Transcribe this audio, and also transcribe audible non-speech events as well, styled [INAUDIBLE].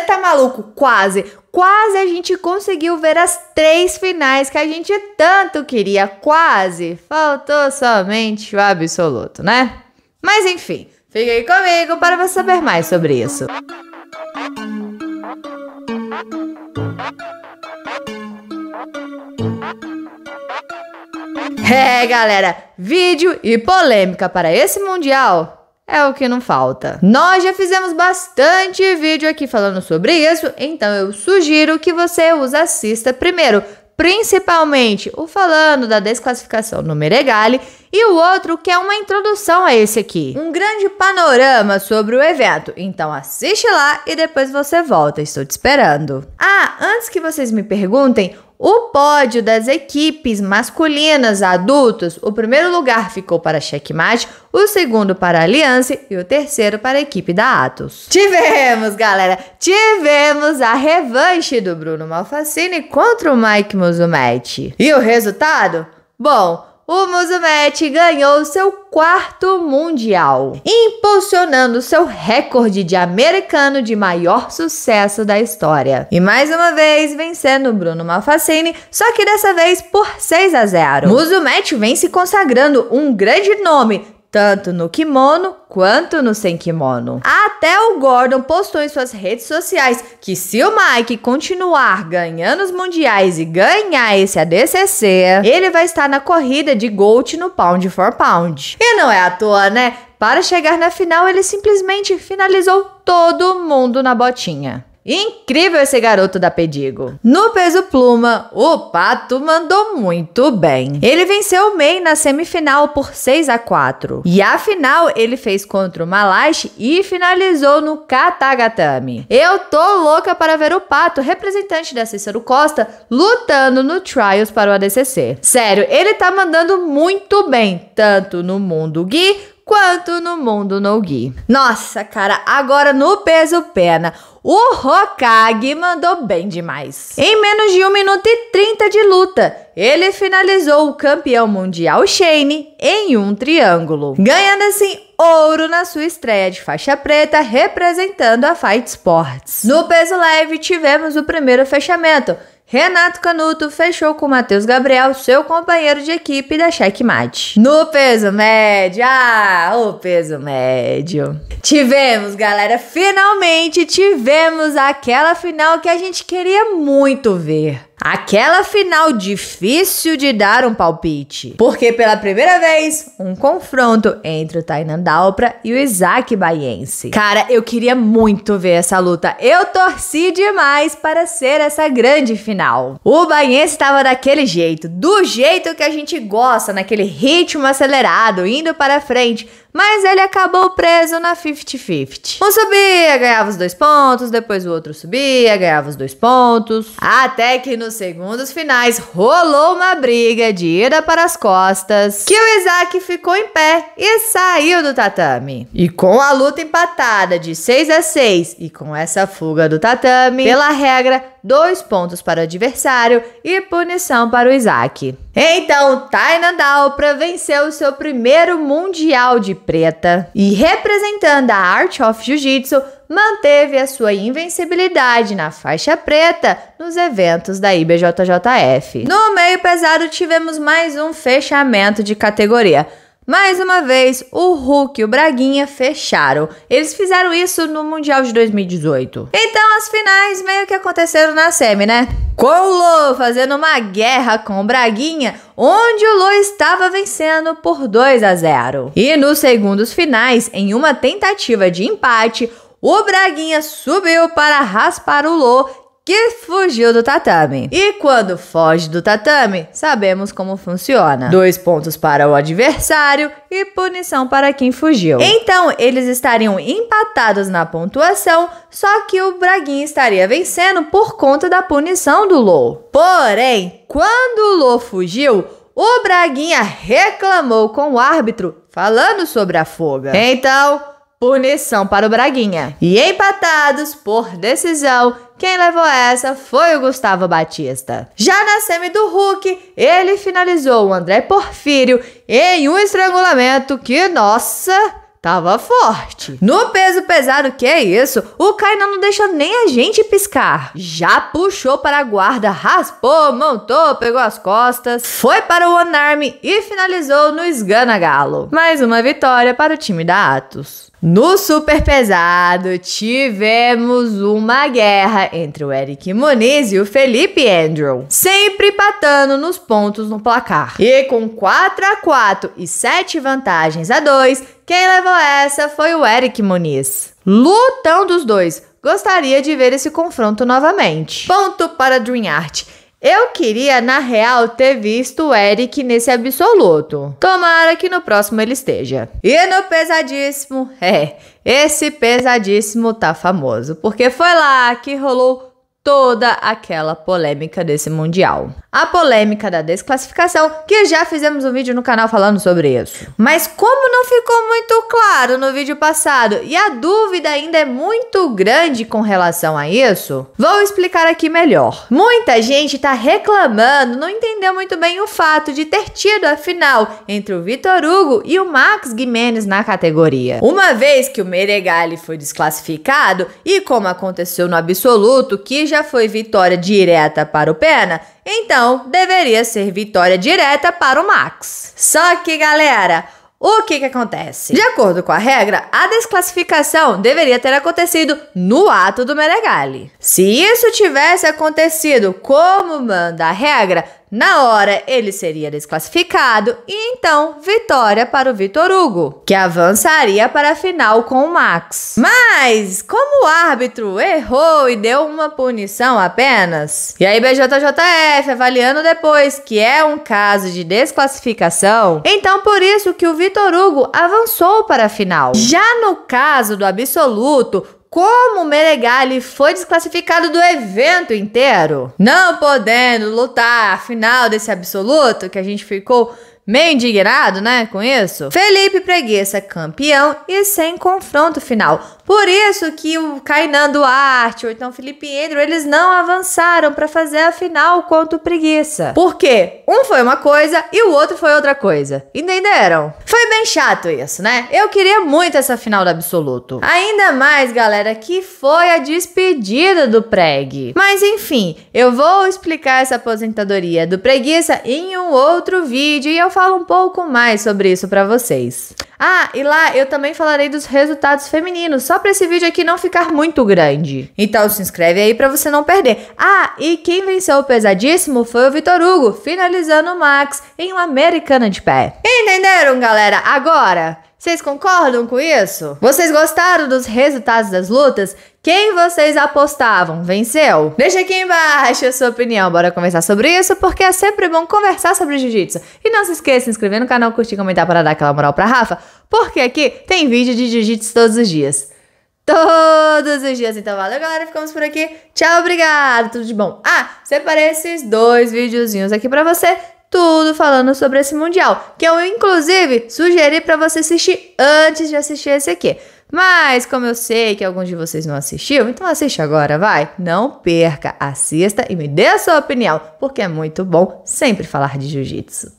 tá maluco? Quase. Quase a gente conseguiu ver as três finais que a gente tanto queria. Quase. Faltou somente o absoluto, né? Mas enfim, fique aí comigo para você saber mais sobre isso. É, galera, vídeo e polêmica para esse mundial é o que não falta. Nós já fizemos bastante vídeo aqui falando sobre isso, então eu sugiro que você os assista primeiro, principalmente o falando da desclassificação no Meregali e o outro que é uma introdução a esse aqui, um grande panorama sobre o evento. Então assiste lá e depois você volta, estou te esperando. Ah, antes que vocês me perguntem, o pódio das equipes masculinas adultos, o primeiro lugar ficou para Checkmate, o segundo para Aliança e o terceiro para a equipe da Atos. Tivemos, galera, tivemos a revanche do Bruno Malfacini contra o Mike Musumeci. E o resultado? Bom, o Musumeci ganhou seu quarto mundial, impulsionando seu recorde de americano de maior sucesso da história. E mais uma vez vencendo Bruno Malfacini, só que dessa vez por 6 a 0. Musumeci vem se consagrando um grande nome tanto no kimono quanto no sem kimono. Até o Gordon postou em suas redes sociais que se o Mike continuar ganhando os mundiais e ganhar esse ADCC, ele vai estar na corrida de Gold no Pound for Pound. E não é à toa, né? Para chegar na final, ele simplesmente finalizou todo mundo na botinha. Incrível esse garoto da Pedigo. No peso pluma, o Pato mandou muito bem. Ele venceu o MEI na semifinal por 6 a 4. E a final ele fez contra o Malache e finalizou no Katagatami. Eu tô louca para ver o Pato, representante da Cícero Costa, lutando no Trials para o ADCC. Sério, ele tá mandando muito bem, tanto no mundo Gui quanto no mundo gi. Nossa, cara, agora no peso pena, o Hokage mandou bem demais. Em menos de 1 minuto e 30 de luta, ele finalizou o campeão mundial Shane em um triângulo, ganhando assim ouro na sua estreia de faixa preta representando a Fight Sports. No peso leve tivemos o primeiro fechamento, Renato Canuto fechou com Matheus Gabriel, seu companheiro de equipe da Checkmate. No peso médio, ah, o peso médio. Tivemos, galera, finalmente tivemos aquela final que a gente queria muito ver. Aquela final difícil de dar um palpite, porque pela primeira vez, um confronto entre o Tainan Dalpra e o Isaac Baiense. Cara, eu queria muito ver essa luta. Eu torci demais para ser essa grande final. O Baiense estava daquele jeito, do jeito que a gente gosta, naquele ritmo acelerado, indo para frente, mas ele acabou preso na 50-50. Um subia, ganhava os dois pontos, depois o outro subia, ganhava os dois pontos. Até que nos segundos finais rolou uma briga de ida para as costas, que o Isaac ficou em pé e saiu do tatame. E com a luta empatada de 6 a 6 e com essa fuga do tatame, pela regra, dois pontos para o adversário e punição para o Isaac. Então, Tainan Dalpra venceu seu primeiro Mundial de Preta e, representando a Art of Jiu-Jitsu, manteve a sua invencibilidade na faixa preta nos eventos da IBJJF. No meio pesado, tivemos mais um fechamento de categoria. Mais uma vez, o Hulk e o Braguinha fecharam. Eles fizeram isso no Mundial de 2018. Então, as finais meio que aconteceram na semi, né? Com o Lô fazendo uma guerra com o Braguinha, onde o Lô estava vencendo por 2 a 0. E nos segundos finais, em uma tentativa de empate, o Braguinha subiu para raspar o Lô, que fugiu do tatame. E quando foge do tatame, sabemos como funciona: dois pontos para o adversário e punição para quem fugiu. Então, eles estariam empatados na pontuação, só que o Braguinha estaria vencendo por conta da punição do Lou. Porém, quando o Lou fugiu, o Braguinha reclamou com o árbitro, falando sobre a fuga. Então, punição para o Braguinha. E empatados por decisão quem levou essa foi o Gustavo Batista. Já na semi do Hulk, ele finalizou o André Porfírio em um estrangulamento que, nossa, tava forte. No peso pesado, que é isso? O Kainan não deixou nem a gente piscar. Já puxou para a guarda, raspou, montou, pegou as costas, foi para o One Arm e finalizou no Esgana Galo. Mais uma vitória para o time da Atos. No Super Pesado, tivemos uma guerra entre o Eric Muniz e o Felipe Andrew, sempre patando nos pontos no placar. E com 4 a 4 e 7 vantagens a 2, quem levou essa foi o Eric Muniz. Lutão dos dois, gostaria de ver esse confronto novamente. Ponto para Dream Art eu queria, na real, ter visto o Eric nesse absoluto. Tomara que no próximo ele esteja. E no pesadíssimo, [LAUGHS] é, esse pesadíssimo tá famoso, porque foi lá que rolou toda aquela polêmica desse Mundial. A polêmica da desclassificação, que já fizemos um vídeo no canal falando sobre isso. Mas como não ficou muito claro no vídeo passado e a dúvida ainda é muito grande com relação a isso, vou explicar aqui melhor. Muita gente está reclamando, não entendeu muito bem o fato de ter tido a final entre o Vitor Hugo e o Max Guimenez na categoria. Uma vez que o Meregali foi desclassificado e como aconteceu no absoluto, que já já foi vitória direta para o Pena, então deveria ser vitória direta para o Max. Só que, galera, o que, que acontece? De acordo com a regra, a desclassificação deveria ter acontecido no ato do Meregali. Se isso tivesse acontecido como manda a regra, na hora, ele seria desclassificado e então vitória para o Vitor Hugo, que avançaria para a final com o Max. Mas, como o árbitro errou e deu uma punição apenas, e aí BJJF avaliando depois que é um caso de desclassificação, então por isso que o Vitor Hugo avançou para a final. Já no caso do absoluto, como o Meregali foi desclassificado do evento inteiro, não podendo lutar a final desse absoluto que a gente ficou meio indignado, né, com isso. Felipe Preguiça, campeão e sem confronto final. Por isso que o Kainan Duarte ou então Felipe Endro, eles não avançaram para fazer a final contra o Preguiça. Por quê? Um foi uma coisa e o outro foi outra coisa. Entenderam? Foi bem chato isso, né? Eu queria muito essa final do absoluto. Ainda mais, galera, que foi a despedida do Preg. Mas enfim, eu vou explicar essa aposentadoria do Preguiça em um outro vídeo e eu falo um pouco mais sobre isso para vocês. Ah, e lá eu também falarei dos resultados femininos, só para esse vídeo aqui não ficar muito grande. Então se inscreve aí para você não perder. Ah, e quem venceu o pesadíssimo foi o Vitor Hugo, finalizando o Max em uma americana de pé. Entenderam, galera? Agora, vocês concordam com isso? Vocês gostaram dos resultados das lutas? Quem vocês apostavam? Venceu? Deixa aqui embaixo a sua opinião. Bora conversar sobre isso, porque é sempre bom conversar sobre jiu-jitsu. E não se esqueça de se inscrever no canal, curtir, comentar para dar aquela moral para Rafa, porque aqui tem vídeo de jiu-jitsu todos os dias. Todos os dias. Então valeu, galera. Ficamos por aqui. Tchau, obrigado. Tudo de bom. Ah, separei esses dois videozinhos aqui para você tudo falando sobre esse Mundial, que eu inclusive sugeri para você assistir antes de assistir esse aqui. Mas como eu sei que alguns de vocês não assistiram, então assiste agora, vai. Não perca, assista e me dê a sua opinião, porque é muito bom sempre falar de jiu-jitsu.